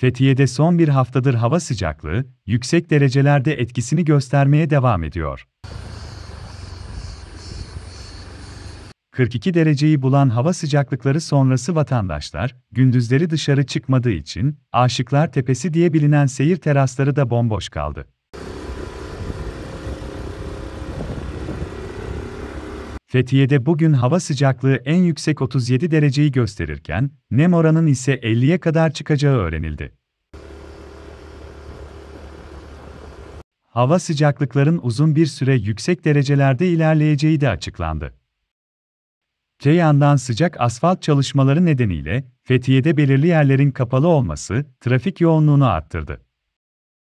Fethiye'de son bir haftadır hava sıcaklığı, yüksek derecelerde etkisini göstermeye devam ediyor. 42 dereceyi bulan hava sıcaklıkları sonrası vatandaşlar, gündüzleri dışarı çıkmadığı için, Aşıklar Tepesi diye bilinen seyir terasları da bomboş kaldı. Fethiye'de bugün hava sıcaklığı en yüksek 37 dereceyi gösterirken, nem oranın ise 50'ye kadar çıkacağı öğrenildi. Hava sıcaklıkların uzun bir süre yüksek derecelerde ilerleyeceği de açıklandı. Te yandan sıcak asfalt çalışmaları nedeniyle Fethiye'de belirli yerlerin kapalı olması trafik yoğunluğunu arttırdı.